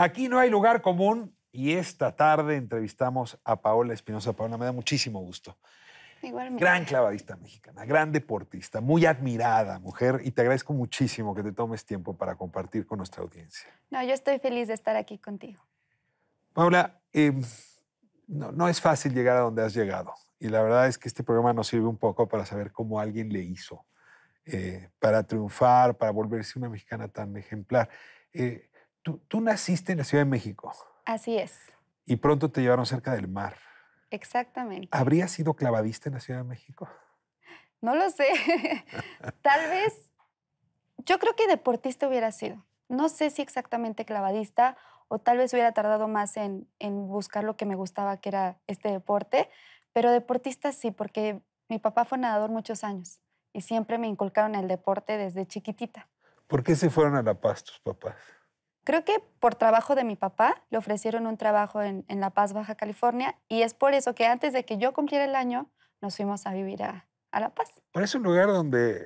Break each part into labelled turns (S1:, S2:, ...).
S1: Aquí no hay lugar común y esta tarde entrevistamos a Paola Espinosa. Paola, me da muchísimo gusto.
S2: Igualmente. Gran
S1: clavadista mexicana, gran deportista, muy admirada mujer y te agradezco muchísimo que te tomes tiempo para compartir con nuestra audiencia.
S2: No, yo estoy feliz de estar aquí contigo.
S1: Paola, em, no, es fácil llegar a donde has llegado y la verdad es que este programa nos sirve un poco para saber cómo alguien le hizo eh, para triunfar, para volverse una mexicana tan ejemplar. Eh, Tú, naciste en la Ciudad de México. Así es. Y pronto te llevaron cerca del mar.
S2: Exactamente.
S1: ¿Habrías sido clavadista en la Ciudad de México?
S2: No lo sé. Tal vez, yo creo que deportista hubiera sido. No sé si exactamente clavadista o tal vez hubiera tardado más en, en buscar lo que me gustaba, que era este deporte, pero deportista sí, porque mi papá fue nadador muchos años y siempre me inculcaron el deporte desde chiquitita.
S1: ¿Por qué se fueron a La Paz tus papás?
S2: Creo que por trabajo de mi papá le ofrecieron un trabajo en, La Paz, Baja California, y es por eso que antes de que yo cumpliera el año, nos fuimos a vivir a, La Paz.
S1: Parece un lugar donde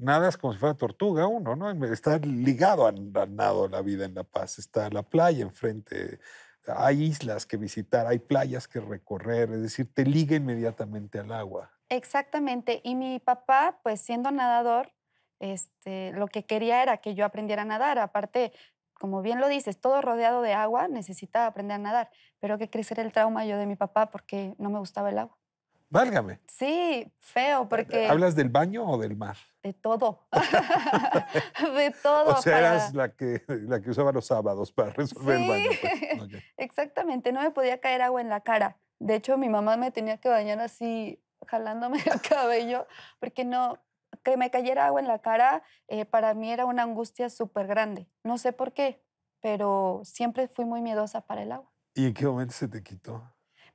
S1: nadas como si fuera tortuga uno, ¿no? Está ligado al, nado la vida en La Paz. Está la playa enfrente, hay islas que visitar, hay playas que recorrer, es decir, te liga inmediatamente al agua.
S2: Exactamente, y mi papá, pues siendo nadador, este, lo que quería era que yo aprendiera a nadar. Aparte, como bien lo dices, todo rodeado de agua, necesitaba aprender a nadar. Pero que crecer el trauma yo de mi papá porque no me gustaba el agua. Válgame. Sí, feo, eh, porque... ¿Hablas
S1: del baño o del mar?
S2: De todo. de todo. O sea, eras
S1: la que, la que usaba los sábados para resolver el baño.
S2: Pues. Exactamente, no me podía caer agua en la cara. De hecho, mi mamá me tenía que bañar así, jalándome el cabello, porque no, que me cayera agua en la cara eh, para mí era una angustia súper grande. No sé por qué, pero siempre fui muy miedosa para el agua.
S1: ¿Y en qué momento se te quitó?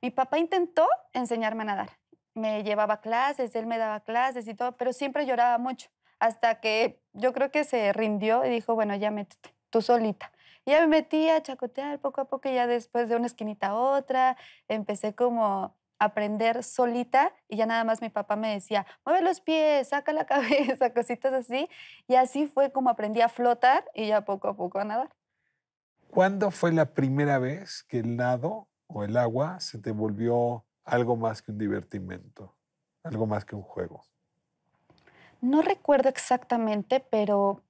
S2: Mi papá intentó enseñarme a nadar. Me llevaba clases, él me daba clases y todo, pero siempre lloraba mucho. Hasta que yo creo que se rindió y dijo, bueno, ya métete, tú solita. Y ya me metí a chacotear poco a poco y ya después de una esquinita a otra, empecé como aprender solita y ya nada más mi papá me decía, mueve los pies, saca la cabeza, cositas así. Y así fue como aprendí a flotar y ya poco a poco a nadar.
S1: ¿Cuándo fue la primera vez que el nado o el agua se te volvió algo más que un divertimento, algo más que un juego?
S2: No recuerdo exactamente, pero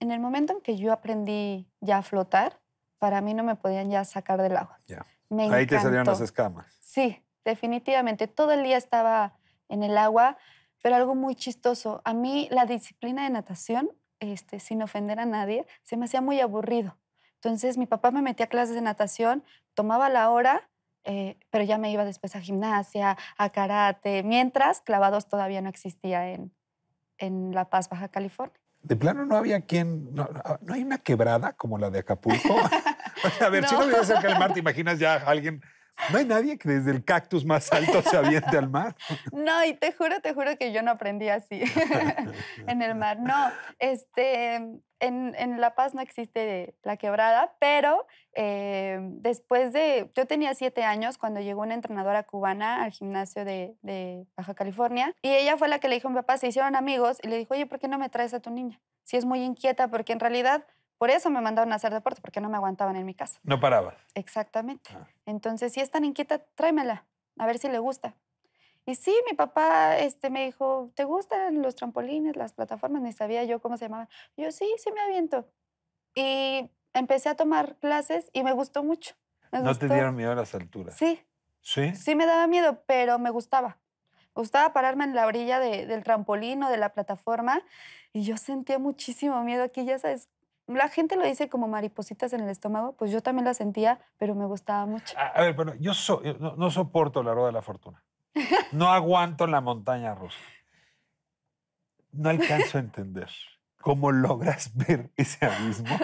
S2: en el momento en que yo aprendí ya a flotar, para mí no me podían ya sacar del agua. Ya. Ahí te salieron las escamas. Sí, definitivamente. Todo el día estaba en el agua, pero algo muy chistoso. A mí la disciplina de natación, este, sin ofender a nadie, se me hacía muy aburrido. Entonces mi papá me metía a clases de natación, tomaba la hora, eh, pero ya me iba después a gimnasia, a karate, mientras clavados todavía no existía en, en La Paz, Baja California.
S1: De plano no había quien, no, ah, hay una quebrada como la de Acapulco. a ver, si no vives cerca mar, te imaginas ya a alguien no hay nadie que desde el cactus más alto se aviente al mar.
S2: No, y te juro, te juro que yo no aprendí así en el mar. No, este, en, La Paz no existe la quebrada, pero eh, después de, yo tenía siete años cuando llegó una entrenadora cubana al gimnasio de, de Baja California y ella fue la que le dijo a mi papá, se hicieron amigos y le dijo, oye, ¿por qué no me traes a tu niña? Si es muy inquieta, porque en realidad por eso me mandaron a hacer deporte, porque no me aguantaban en mi casa. No paraba. Exactamente. Entonces, si es tan inquieta, tráemela, a ver si le gusta. Y sí, mi papá este, me dijo, ¿te gustan los trampolines, las plataformas? Ni sabía yo cómo se llamaban. Yo sí, sí me aviento. Y empecé a tomar clases y me gustó mucho. ¿No te dieron
S1: miedo a las alturas? Sí. ¿Sí? Sí
S2: me daba miedo, pero me gustaba. gustaba pararme en la orilla del trampolín o de la plataforma y yo sentía muchísimo miedo aquí, ya sabes, la gente lo dice como maripositas en el estómago, pues yo también la sentía, pero me gustaba mucho.
S1: A, ver, bueno, yo, no, soporto la rueda de la fortuna. No aguanto la montaña rusa. No alcanzo a entender cómo logras ver ese abismo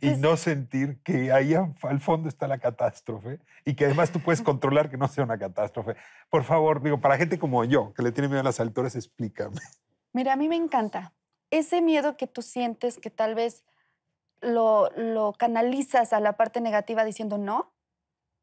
S1: y no sentir que ahí al fondo está la catástrofe y que además tú puedes controlar que no sea una catástrofe. Por favor, digo, para gente como yo, que le tiene miedo a las alturas, explícame.
S2: Mira, a mí me encanta ese miedo que tú sientes que tal vez lo, canalizas a la parte negativa diciendo no,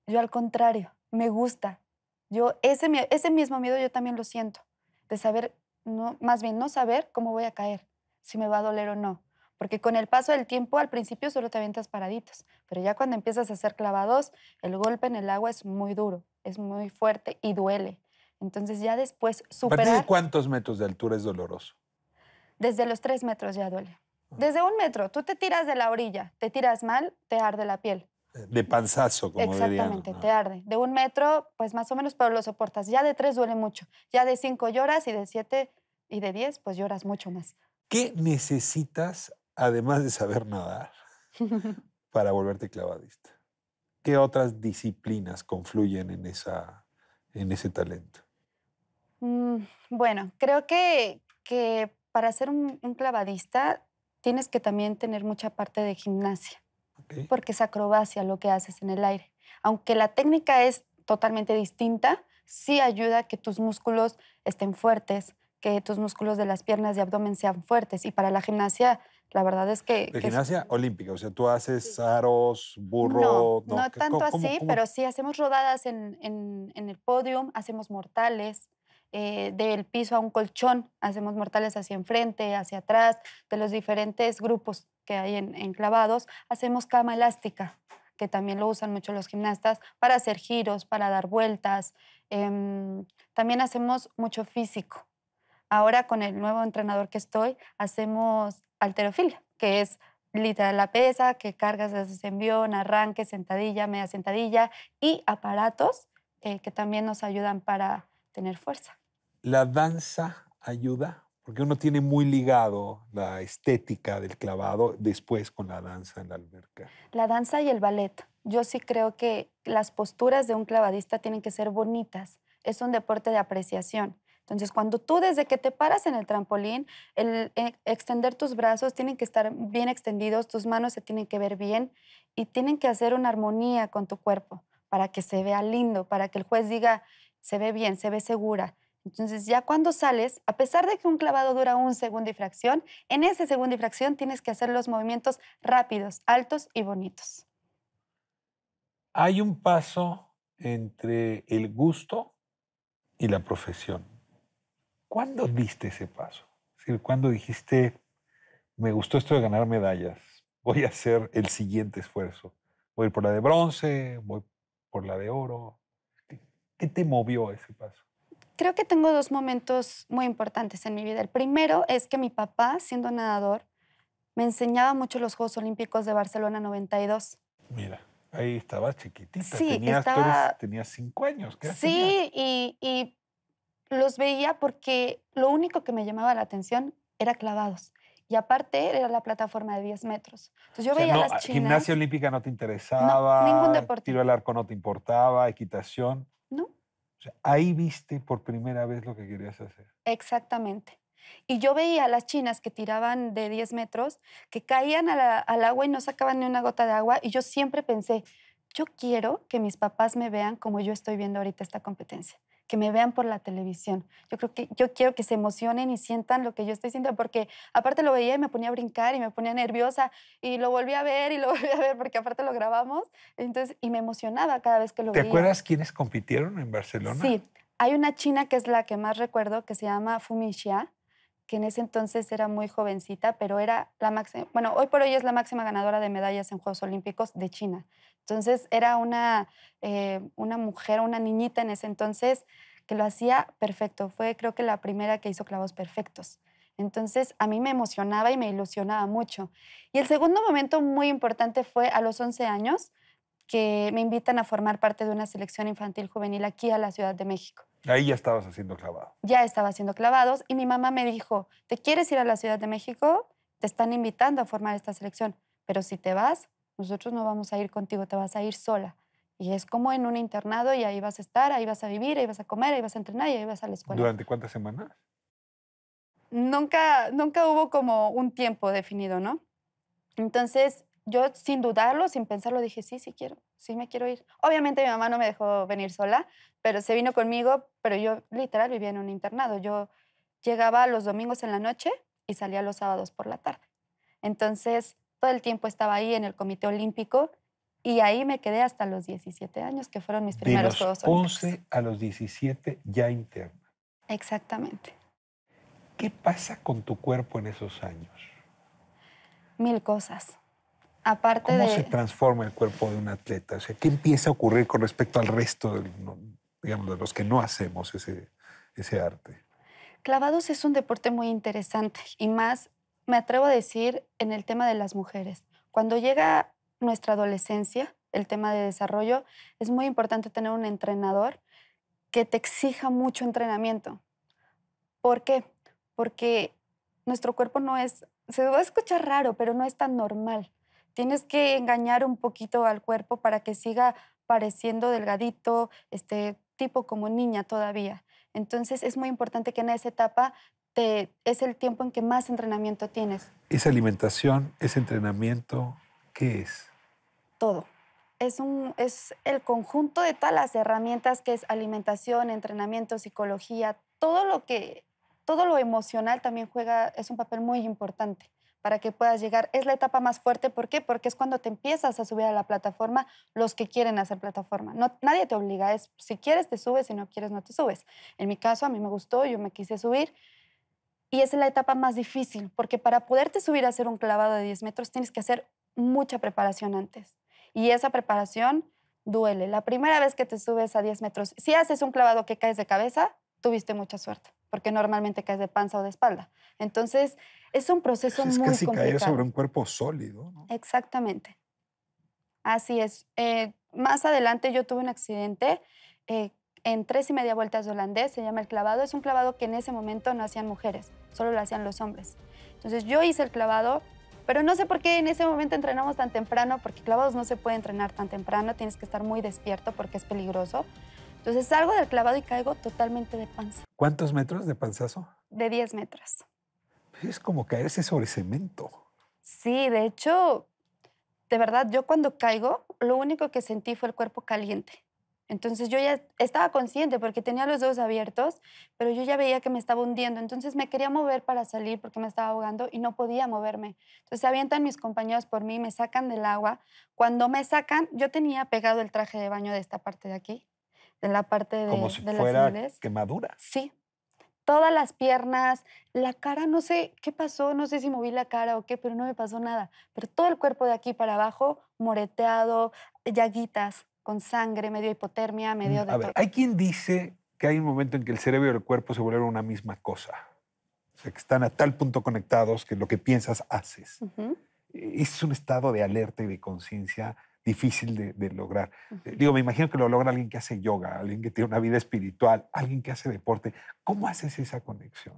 S2: yo al contrario, me gusta. Yo ese, ese mismo miedo yo también lo siento, de saber, no, más bien no saber cómo voy a caer, si me va a doler o no. Porque con el paso del tiempo, al principio solo te avientas paraditos, pero ya cuando empiezas a hacer clavados, el golpe en el agua es muy duro, es muy fuerte y duele. Entonces ya después superar... ¿A partir de
S1: cuántos metros de altura es doloroso?
S2: Desde los tres metros ya duele. Desde un metro, tú te tiras de la orilla, te tiras mal, te arde la piel.
S1: Eh, de panzazo, como Exactamente,
S2: te arde. De un metro, pues más o menos, pero lo soportas. Ya de tres duele mucho. Ya de cinco lloras y de siete y de diez, pues lloras mucho más.
S1: ¿Qué necesitas, además de saber nadar, para volverte clavadista? ¿Qué otras disciplinas confluyen en, esa, en ese talento?
S2: Mm, bueno, creo que, que para ser un, clavadista tienes que también tener mucha parte de gimnasia, porque es acrobacia lo que haces en el aire. Aunque la técnica es totalmente distinta, sí ayuda a que tus músculos estén fuertes, que tus músculos de las piernas y abdomen sean fuertes. Y para la gimnasia, la verdad es que... ¿De gimnasia
S1: olímpica? O sea, tú haces aros, burro... No, tanto así, pero
S2: sí hacemos rodadas en, en el podio, hacemos mortales, eh, del piso a un colchón, hacemos mortales hacia enfrente, hacia atrás, de los diferentes grupos que hay enclavados, hacemos cama elástica, que también lo usan mucho los gimnastas, para hacer giros, para dar vueltas. Em, también hacemos mucho físico. Ahora con el nuevo entrenador que estoy, hacemos alterofilia, que es literal la pesa, que cargas, haces envión, arranque, sentadilla, media sentadilla y aparatos eh, que también nos ayudan para tener fuerza.
S1: La danza ayuda, porque uno tiene muy ligado la estética del clavado después con la danza en la alberca.
S2: La danza y el ballet. Yo sí creo que las posturas de un clavadista tienen que ser bonitas. Es un deporte de apreciación. Entonces, cuando tú desde que te paras en el trampolín, el eh, extender tus brazos tienen que estar bien extendidos, tus manos se tienen que ver bien y tienen que hacer una armonía con tu cuerpo para que se vea lindo, para que el juez diga, se ve bien, se ve segura. Entonces, ya cuando sales, a pesar de que un clavado dura un segundo y fracción, en ese segundo y fracción tienes que hacer los movimientos rápidos, altos y bonitos.
S1: Hay un paso entre el gusto y la profesión. ¿Cuándo diste ese paso? Es decir, ¿cuándo dijiste, me gustó esto de ganar medallas, voy a hacer el siguiente esfuerzo? Voy por la de bronce, voy por la de oro, ¿Qué te movió ese paso?
S2: Creo que tengo dos momentos muy importantes en mi vida. El primero es que mi papá, siendo nadador, me enseñaba mucho los Juegos Olímpicos de Barcelona 92.
S1: Mira, ahí estaba chiquitita. Sí, tenías, estaba... tenías cinco años. ¿Qué
S2: sí, y, los veía porque lo único que me llamaba la atención era clavados. Y aparte era la plataforma de 10 metros. Entonces yo veía no, Gimnasia
S1: olímpica no te interesaba. No, ningún Tiro al arco no te importaba, equitación ahí viste por primera vez lo que querías hacer.
S2: Exactamente. Y yo veía a las chinas que tiraban de 10 metros, que caían al agua y no sacaban ni una gota de agua. Y yo siempre pensé, yo quiero que mis papás me vean como yo estoy viendo ahorita esta competencia que me vean por la televisión. Yo creo que yo quiero que se emocionen y sientan lo que yo estoy sintiendo, porque aparte lo veía y me ponía a brincar y me ponía nerviosa y lo volví a ver y lo volví a ver porque aparte lo grabamos, entonces y me emocionaba cada vez que lo veía. ¿Te acuerdas
S1: quiénes compitieron en Barcelona? Sí,
S2: hay una china que es la que más recuerdo que se llama Fumi que en ese entonces era muy jovencita, pero era la máxima, bueno, hoy por hoy es la máxima ganadora de medallas en Juegos Olímpicos de China. Entonces era una, eh, una mujer, una niñita en ese entonces que lo hacía perfecto. Fue creo que la primera que hizo clavos perfectos. Entonces a mí me emocionaba y me ilusionaba mucho. Y el segundo momento muy importante fue a los 11 años que me invitan a formar parte de una selección infantil juvenil aquí a la Ciudad de México.
S1: Ahí ya estabas haciendo clavados.
S2: Ya estaba haciendo clavados y mi mamá me dijo, ¿te quieres ir a la Ciudad de México? Te están invitando a formar esta selección, pero si te vas, nosotros no vamos a ir contigo, te vas a ir sola. Y es como en un internado y ahí vas a estar, ahí vas a vivir, ahí vas a comer, ahí vas a entrenar y ahí vas a la escuela.
S1: ¿Durante cuántas semanas?
S2: Nunca, nunca hubo como un tiempo definido, ¿no? Entonces yo sin dudarlo, sin pensarlo, dije, sí, sí quiero, sí me quiero ir. Obviamente mi mamá no me dejó venir sola, pero se vino conmigo, pero yo literal vivía en un internado. Yo llegaba los domingos en la noche y salía los sábados por la tarde. Entonces, todo el tiempo estaba ahí en el Comité Olímpico y ahí me quedé hasta los 17 años, que fueron mis primeros de los
S1: 11 a los 17 ya interna.
S2: Exactamente.
S1: ¿Qué pasa con tu cuerpo en esos años?
S2: Mil cosas Aparte ¿Cómo se
S1: transforma el cuerpo de un atleta? sea, ¿qué empieza a ocurrir con respecto al resto, digamos, de los que no hacemos ese, ese arte?
S2: Clavados es un deporte muy interesante y más, me atrevo a decir, en el tema de las mujeres. Cuando llega nuestra adolescencia, el tema de desarrollo, es muy importante tener un entrenador que te exija mucho entrenamiento. ¿Por qué? Porque nuestro cuerpo no es, se va a escuchar raro, pero no es tan normal tienes que engañar un poquito al cuerpo para que siga pareciendo delgadito, este tipo como niña todavía. Entonces es muy importante que en esa etapa te, es el tiempo en que más entrenamiento tienes.
S1: ¿Esa alimentación? ese entrenamiento? ¿Qué es?
S2: Todo. Es, es el conjunto de todas las herramientas que es alimentación, entrenamiento, psicología, todo lo que, todo lo emocional también juega, es un papel muy importante para que puedas llegar. Es la etapa más fuerte, ¿por qué? Porque es cuando te empiezas a subir a la plataforma los que quieren hacer plataforma. No, nadie te obliga, es si quieres te subes, si no quieres no te subes. En mi caso a mí me gustó, yo me quise subir y es la etapa más difícil, porque para poderte subir a hacer un clavado de 10 metros tienes que hacer mucha preparación antes y esa preparación duele. La primera vez que te subes a 10 metros, si haces un clavado que caes de cabeza, tuviste mucha suerte porque normalmente caes de panza o de espalda. Entonces, es un proceso es muy casi complicado. caer sobre un
S1: cuerpo sólido.
S2: ¿no? Exactamente. Así es. Eh, más adelante yo tuve un accidente eh, en tres y media vueltas de holandés, se llama el clavado. Es un clavado que en ese momento no hacían mujeres, solo lo hacían los hombres. Entonces yo hice el clavado, pero no sé por qué en ese momento entrenamos tan temprano, porque clavados no se puede entrenar tan temprano, tienes que estar muy despierto porque es peligroso. Entonces salgo del clavado y caigo totalmente de panza.
S1: ¿Cuántos metros de panzazo? De 10 metros. Es como caerse sobre cemento.
S2: Sí, de hecho, de verdad, yo cuando caigo, lo único que sentí fue el cuerpo caliente. Entonces yo ya estaba consciente porque tenía los dos abiertos, pero yo ya veía que me estaba hundiendo. Entonces me quería mover para salir porque me estaba ahogando y no podía moverme. Entonces se avientan mis compañeros por mí, me sacan del agua. Cuando me sacan, yo tenía pegado el traje de baño de esta parte de aquí en la parte de, Como si fuera quemadura. Sí. Todas las piernas, la cara, no sé qué pasó, no sé si moví la cara o qué, pero no me pasó nada. Pero todo el cuerpo de aquí para abajo, moreteado, llaguitas, con sangre, medio hipotermia, medio mm, de. A ver, hay
S1: quien dice que hay un momento en que el cerebro y el cuerpo se vuelven una misma cosa. O sea, que están a tal punto conectados que lo que piensas haces. E, es un estado de alerta y de conciencia difícil de, lograr. Eh, digo, me imagino que lo logra alguien que hace yoga, alguien que tiene una vida espiritual, alguien que hace deporte. ¿Cómo haces esa conexión?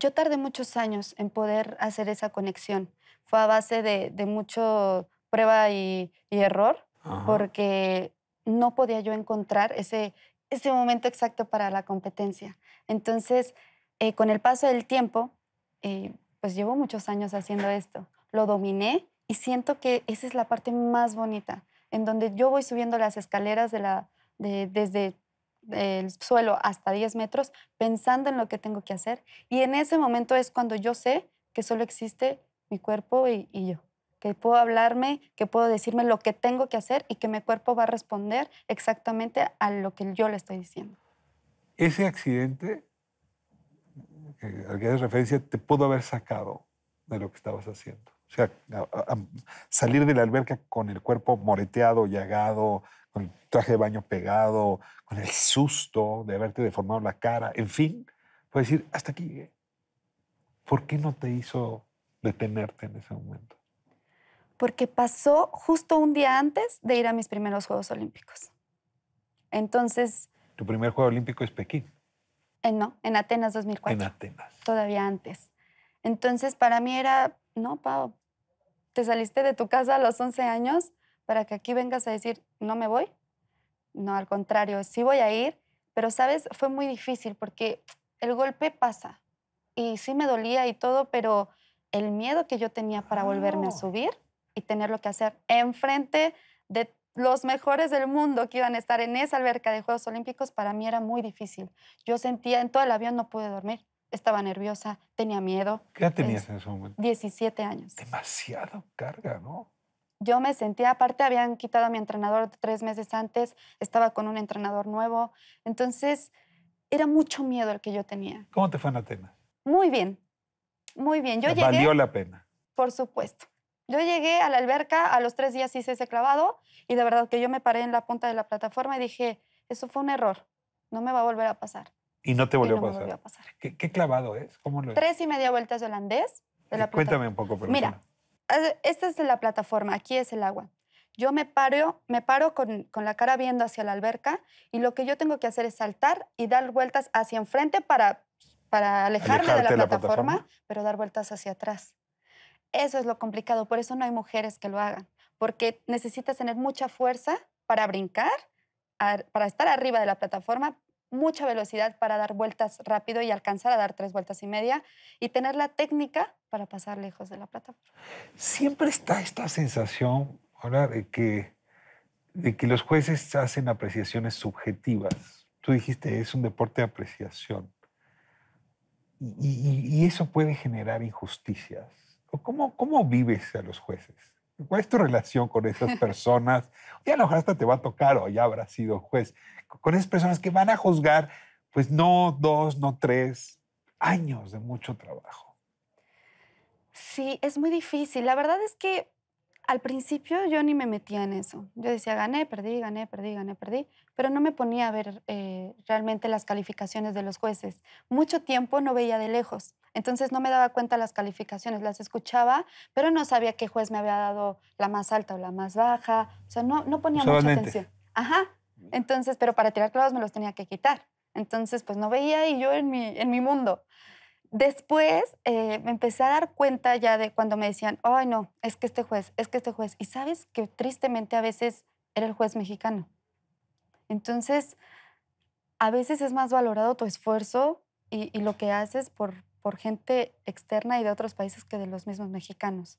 S2: Yo tardé muchos años en poder hacer esa conexión. Fue a base de, de mucho prueba y, error, porque no podía yo encontrar ese, ese momento exacto para la competencia. Entonces, eh, con el paso del tiempo, eh, pues llevo muchos años haciendo esto. Lo dominé y siento que esa es la parte más bonita, en donde yo voy subiendo las escaleras desde el suelo hasta 10 metros, pensando en lo que tengo que hacer. Y en ese momento es cuando yo sé que solo existe mi cuerpo y, y yo que puedo hablarme, que puedo decirme lo que tengo que hacer y que mi cuerpo va a responder exactamente a lo que yo le estoy diciendo.
S1: Ese accidente eh, al que haces referencia te pudo haber sacado de lo que estabas haciendo. O sea, salir de la alberca con el cuerpo moreteado, llagado, con el traje de baño pegado, con el susto de haberte deformado la cara, en fin, puede decir, hasta aquí llegué. ¿Por qué no te hizo detenerte en ese momento?
S2: Porque pasó justo un día antes de ir a mis primeros Juegos Olímpicos. Entonces...
S1: ¿Tu primer Juego Olímpico es Pekín?
S2: Eh, no, en Atenas 2004. En Atenas. Todavía antes. Entonces, para mí era, no, Pau, te saliste de tu casa a los 11 años para que aquí vengas a decir, no me voy. No, al contrario, sí voy a ir, pero sabes, fue muy difícil porque el golpe pasa y sí me dolía y todo, pero el miedo que yo tenía para volverme a subir y tener lo que hacer enfrente de los mejores del mundo que iban a estar en esa alberca de Juegos Olímpicos, para mí era muy difícil. Yo sentía en todo el avión no pude dormir estaba nerviosa, tenía miedo. ¿Qué
S1: edad tenías en ese momento?
S2: 17 años.
S1: Demasiado carga, ¿no?
S2: Yo me sentía, aparte habían quitado a mi entrenador tres meses antes, estaba con un entrenador nuevo, entonces era mucho miedo el que yo tenía.
S1: ¿Cómo te fue en Atenas?
S2: Muy bien, muy bien. Yo llegué, ¿Valió la pena? Por supuesto. Yo llegué a la alberca, a los tres días hice ese clavado y de verdad que yo me paré en la punta de la plataforma y dije, eso fue un error, no me va a volver a pasar.
S1: Y no te volvió, a, pasar. ¿Qué, clavado es? ¿Cómo lo Tres
S2: y media vueltas de holandés. Eh, cuéntame
S1: un poco, por Mira,
S2: esta es la plataforma, aquí es el agua. Yo me paro, me paro con, con, la cara viendo hacia la alberca y lo que yo tengo que hacer es saltar y dar vueltas hacia enfrente para, para alejarme de la, plataforma, pero dar vueltas hacia atrás. Eso es lo complicado, por eso no hay mujeres que lo hagan, porque necesitas tener mucha fuerza para brincar, para estar arriba de la plataforma, mucha velocidad para dar vueltas rápido y alcanzar a dar tres vueltas y media y tener la técnica para pasar lejos de la plataforma.
S1: Siempre está esta sensación ahora de que, de que los jueces hacen apreciaciones subjetivas. Tú dijiste, es un deporte de apreciación. Y, eso puede generar injusticias. ¿Cómo, ¿Cómo vives a los jueces? ¿Cuál es tu relación con esas personas? Ya a lo mejor hasta te va a tocar o ya habrás sido juez con esas personas que van a juzgar, pues no dos, no tres, años de mucho trabajo.
S2: Sí, es muy difícil. La verdad es que al principio yo ni me metía en eso. Yo decía, gané, perdí, gané, perdí, gané, perdí, pero no me ponía a ver eh, realmente las calificaciones de los jueces. Mucho tiempo no veía de lejos, entonces no me daba cuenta las calificaciones, las escuchaba, pero no sabía qué juez me había dado la más alta o la más baja, o sea, no, no ponía mucha atención. Ajá, entonces, pero para tirar clavos me los tenía que quitar. Entonces, pues no veía y yo en mi, mundo. Después eh, me empecé a dar cuenta ya de cuando me decían, ay no, es que este juez, es que este juez. Y sabes que tristemente a veces era el juez mexicano. Entonces, a veces es más valorado tu esfuerzo y, lo que haces por, por gente externa y de otros países que de los mismos mexicanos.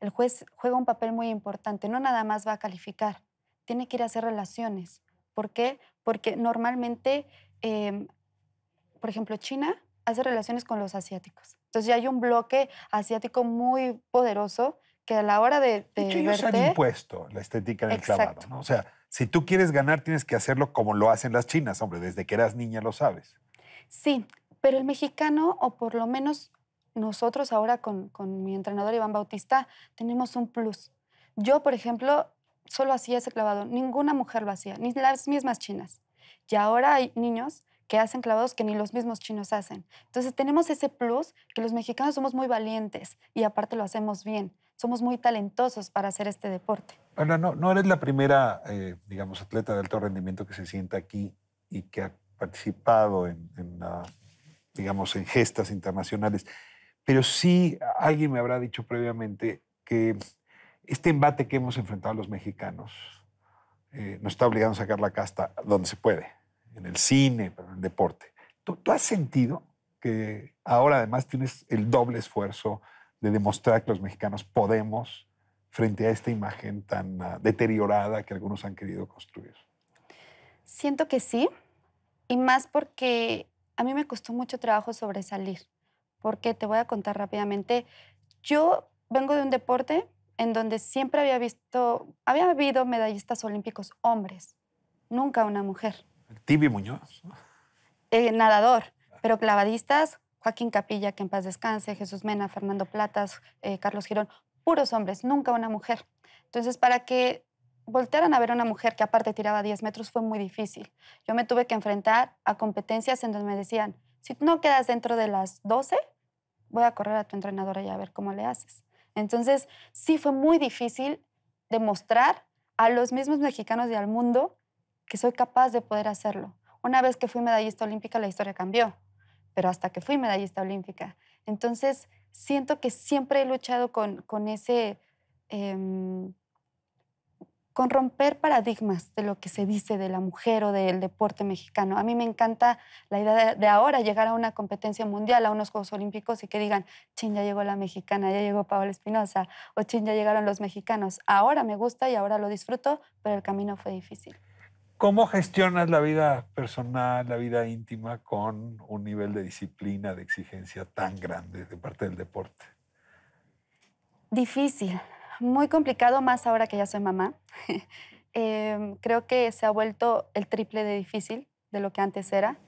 S2: El juez juega un papel muy importante, no nada más va a calificar, tiene que ir a hacer relaciones, ¿Por qué? Porque normalmente, em, por ejemplo, China hace relaciones con los asiáticos. Entonces ya hay un bloque asiático muy poderoso que a la hora de, de que ellos impuesto
S1: la estética del clavado, O sea, si tú quieres ganar tienes que hacerlo como lo hacen las chinas, hombre, desde que eras niña lo sabes.
S2: Sí, pero el mexicano, o por lo menos nosotros ahora con, con mi entrenador Iván Bautista, tenemos un plus. Yo, por ejemplo, solo hacía ese clavado. Ninguna mujer lo hacía, ni las mismas chinas. Y ahora hay niños que hacen clavados que ni los mismos chinos hacen. Entonces tenemos ese plus que los mexicanos somos muy valientes y aparte lo hacemos bien. Somos muy talentosos para hacer este deporte.
S1: bueno no, no eres la primera, eh, digamos, atleta de alto rendimiento que se sienta aquí y que ha participado en, ah, digamos, en gestas internacionales. Pero sí alguien me habrá dicho previamente que este embate que hemos enfrentado los mexicanos eh, nos está obligando a sacar la casta donde se puede, en el cine, en el deporte. ¿Tú, has sentido que ahora además tienes el doble esfuerzo de demostrar que los mexicanos podemos frente a esta imagen tan ah, deteriorada que algunos han querido construir?
S2: Siento que sí, y más porque a mí me costó mucho trabajo sobresalir, porque te voy a contar rápidamente, yo vengo de un deporte en donde siempre había visto, había habido medallistas olímpicos hombres, nunca una mujer.
S1: Tibi Muñoz.
S2: Eh, nadador, pero clavadistas, Joaquín Capilla, que en paz descanse, Jesús Mena, Fernando Platas, eh, Carlos Girón, puros hombres, nunca una mujer. Entonces, para que voltearan a ver una mujer que aparte tiraba 10 metros fue muy difícil. Yo me tuve que enfrentar a competencias en donde me decían, si no quedas dentro de las 12, voy a correr a tu entrenadora y a ver cómo le haces. Entonces, sí fue muy difícil demostrar a los mismos mexicanos y al mundo que soy capaz de poder hacerlo. Una vez que fui medallista olímpica, la historia cambió, pero hasta que fui medallista olímpica. Entonces, siento que siempre he luchado con, ese... Em, con romper paradigmas de lo que se dice de la mujer o del deporte mexicano. A mí me encanta la idea de, ahora llegar a una competencia mundial, a unos Juegos Olímpicos y que digan, chin, ya llegó la mexicana, ya llegó Paola Espinosa, o chin, ya llegaron los mexicanos. Ahora me gusta y ahora lo disfruto, pero el camino fue difícil.
S1: ¿Cómo gestionas la vida personal, la vida íntima con un nivel de disciplina, de exigencia tan grande de parte del deporte?
S2: Difícil. Muy complicado, más ahora que ya soy mamá. Em, creo que se ha vuelto el triple de difícil de lo que antes era.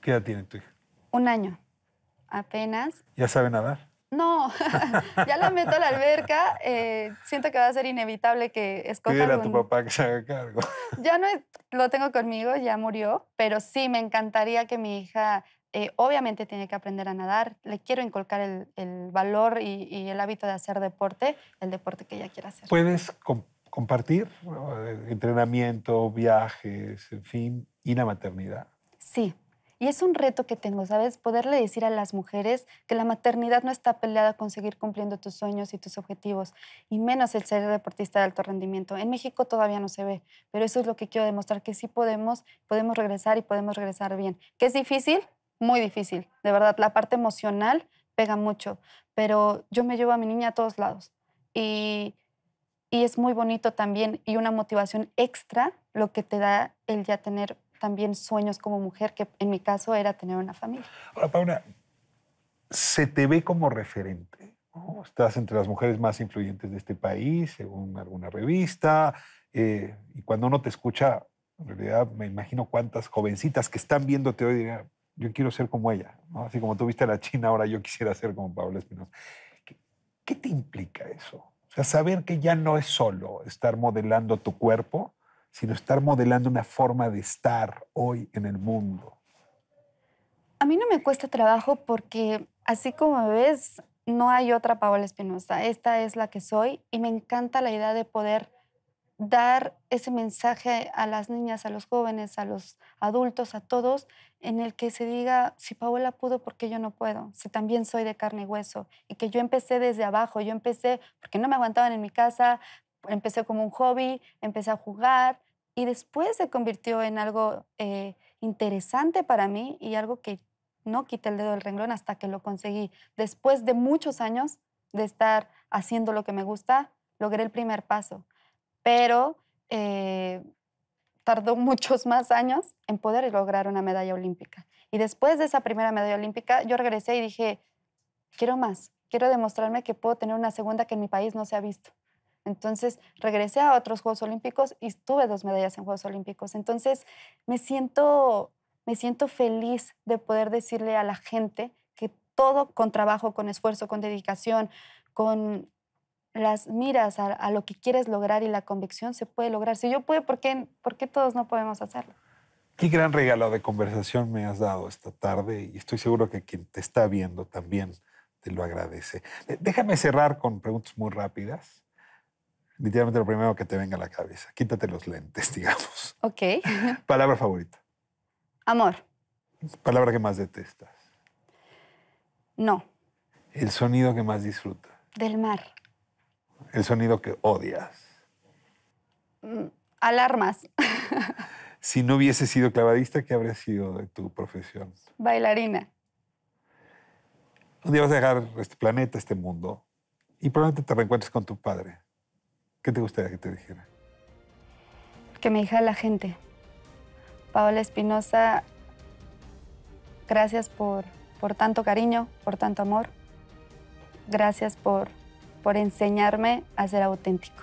S1: ¿Qué edad tiene tu hija?
S2: Un año, apenas.
S1: ¿Ya sabe nadar?
S2: No, ya la meto a la alberca. Eh, siento que va a ser inevitable que escoja. a tu papá
S1: que se haga cargo.
S2: ya no lo tengo conmigo, ya murió, pero sí me encantaría que mi hija eh, obviamente tiene que aprender a nadar. Le quiero inculcar el, valor y, el hábito de hacer deporte, el deporte que ella quiera hacer.
S1: ¿Puedes compartir eh, entrenamiento, viajes, en fin, y la maternidad?
S2: Sí. Y es un reto que tengo, ¿sabes? Poderle decir a las mujeres que la maternidad no está peleada con seguir cumpliendo tus sueños y tus objetivos, y menos el ser deportista de alto rendimiento. En México todavía no se ve, pero eso es lo que quiero demostrar, que sí podemos, podemos regresar y podemos regresar bien. ¿Qué es difícil? muy difícil, de verdad. La parte emocional pega mucho, pero yo me llevo a mi niña a todos lados y, y es muy bonito también y una motivación extra lo que te da el ya tener también sueños como mujer, que en mi caso era tener una familia.
S1: Ahora, Paula, se te ve como referente. Estás entre las mujeres más influyentes de este país, según alguna revista, eh, y cuando uno te escucha, en realidad me imagino cuántas jovencitas que están viéndote hoy dirán, yo quiero ser como ella, así como tú viste a la China, ahora yo quisiera ser como Paola Espinosa. ¿Qué, te implica eso? O sea, saber que ya no es solo estar modelando tu cuerpo, sino estar modelando una forma de estar hoy en el mundo.
S2: A mí no me cuesta trabajo porque, así como ves, no hay otra Paola Espinosa. Esta es la que soy y me encanta la idea de poder dar ese mensaje a las niñas, a los jóvenes, a los adultos, a todos, en el que se diga, si Paola pudo, ¿por qué yo no puedo? Si también soy de carne y hueso. Y que yo empecé desde abajo, yo empecé porque no me aguantaban en mi casa, empecé como un hobby, empecé a jugar y después se convirtió en algo eh, interesante para mí y algo que no quité el dedo del renglón hasta que lo conseguí. Después de muchos años de estar haciendo lo que me gusta, logré el primer paso pero eh, tardó muchos más años en poder lograr una medalla olímpica. Y después de esa primera medalla olímpica, yo regresé y dije, quiero más, quiero demostrarme que puedo tener una segunda que en mi país no se ha visto. Entonces regresé a otros Juegos Olímpicos y tuve dos medallas en Juegos Olímpicos. Entonces me siento, me siento feliz de poder decirle a la gente que todo con trabajo, con esfuerzo, con dedicación, con, las miras a, lo que quieres lograr y la convicción se puede lograr. Si yo puedo, ¿por qué, ¿por qué todos no podemos hacerlo?
S1: Qué gran regalo de conversación me has dado esta tarde y estoy seguro que quien te está viendo también te lo agradece. Eh, déjame cerrar con preguntas muy rápidas. Literalmente lo primero que te venga a la cabeza. Quítate los lentes, digamos.
S2: Ok.
S1: Palabra favorita. Amor. Palabra que más detestas. No. El sonido que más disfrutas. Del mar. El sonido que odias.
S2: Mm, alarmas.
S1: si no hubiese sido clavadista, ¿qué habría sido de tu profesión?
S2: Bailarina.
S1: Un día vas a dejar este planeta, este mundo, y probablemente te reencuentres con tu padre. ¿Qué te gustaría que te dijera?
S2: Que me dijera la gente. Paola Espinosa, gracias por, por tanto cariño, por tanto amor. Gracias por por enseñarme a ser auténtico.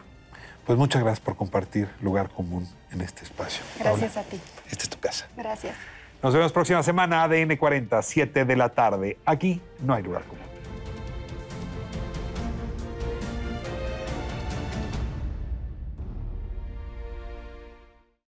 S1: Pues muchas gracias por compartir lugar común en este espacio. Gracias a ti. Esta es tu casa. Gracias. Nos vemos próxima semana, ADN 40, 7 de la tarde. Aquí no hay lugar común.